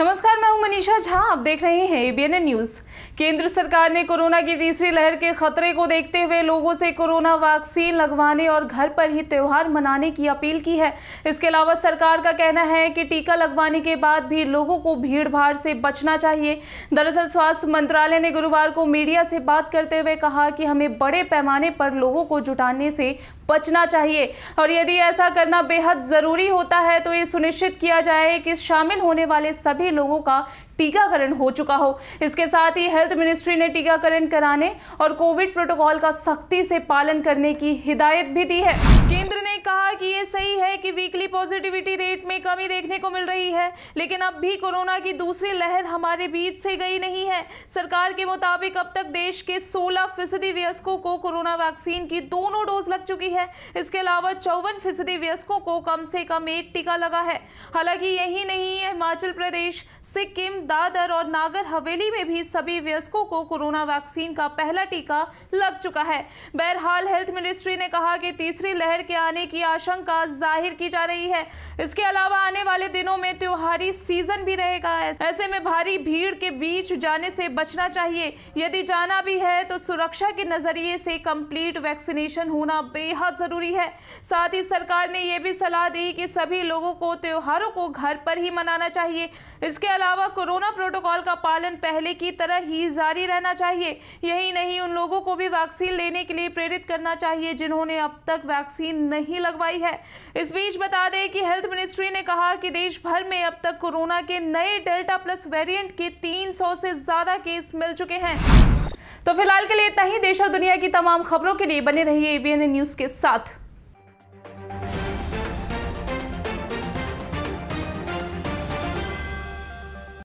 नमस्कार मनीषा झा आप देख रहे हैं एबीएनएन न्यूज केंद्र सरकार ने कोरोना की तीसरी लहर के खतरे को देखते हुए लोगों से कोरोना वैक्सीन लगवाने और घर पर ही त्यौहार मनाने की अपील की है इसके अलावा सरकार का कहना है कि टीका लगवाने के बाद भी लोगों को भीड़ भाड़ से बचना चाहिए दरअसल स्वास्थ्य मंत्रालय ने गुरुवार को मीडिया से बात करते हुए कहा कि हमें बड़े पैमाने पर लोगों को जुटाने से बचना चाहिए और यदि ऐसा करना बेहद ज़रूरी होता है तो ये सुनिश्चित किया जाए कि शामिल होने वाले सभी लोगों का टीकाकरण हो चुका हो इसके साथ ही हेल्थ मिनिस्ट्री ने टीकाकरण कराने और कोविड प्रोटोकॉल का सख्ती से पालन करने की हिदायत भी दी है कहा कि ये सही है कि वीकली पॉजिटिविटी रेट में कमी देखने को मिल रही है लेकिन अब भी कोरोना की दूसरी लहर हमारे बीच से गई नहीं है सरकार के मुताबिक अब तक देश के 16 फीसदी वयस्कों को कोरोना वैक्सीन की दोनों डोज लग चुकी है इसके अलावा चौवन फीसदी वयस्कों को कम से कम एक टीका लगा है हालांकि यही नहीं हिमाचल प्रदेश सिक्किम दादर और नागर हवेली में भी सभी वयस्कों को कोरोना वैक्सीन का पहला टीका लग चुका है बहरहाल हेल्थ मिनिस्ट्री ने कहा कि तीसरी लहर के आने की की आशंका जाहिर की जा रही है इसके अलावा आने वाले दिनों में त्योहारी सीजन भी रहेगा ऐसे में भारी भीड़ के बीच जाने से बचना चाहिए यदि जाना भी है तो सुरक्षा के नज़रिए से कंप्लीट वैक्सीनेशन होना बेहद ज़रूरी है साथ ही सरकार ने यह भी सलाह दी कि सभी लोगों को त्योहारों को घर पर ही मनाना चाहिए इसके अलावा कोरोना प्रोटोकॉल का पालन पहले की तरह ही जारी रहना चाहिए यही नहीं उन लोगों को भी वैक्सीन लेने के लिए प्रेरित करना चाहिए जिन्होंने अब तक वैक्सीन नहीं लगवाई है इस बीच बता दें कि हेल्थ मिनिस्ट्री ने कहा कि देश भर में अब तक कोरोना के नए डेल्टा प्लस वेरिएंट के 300 से ज्यादा केस मिल चुके हैं तो फिलहाल के लिए इतना ही देश और दुनिया की तमाम खबरों के लिए बने रहिए एबीएन न्यूज के साथ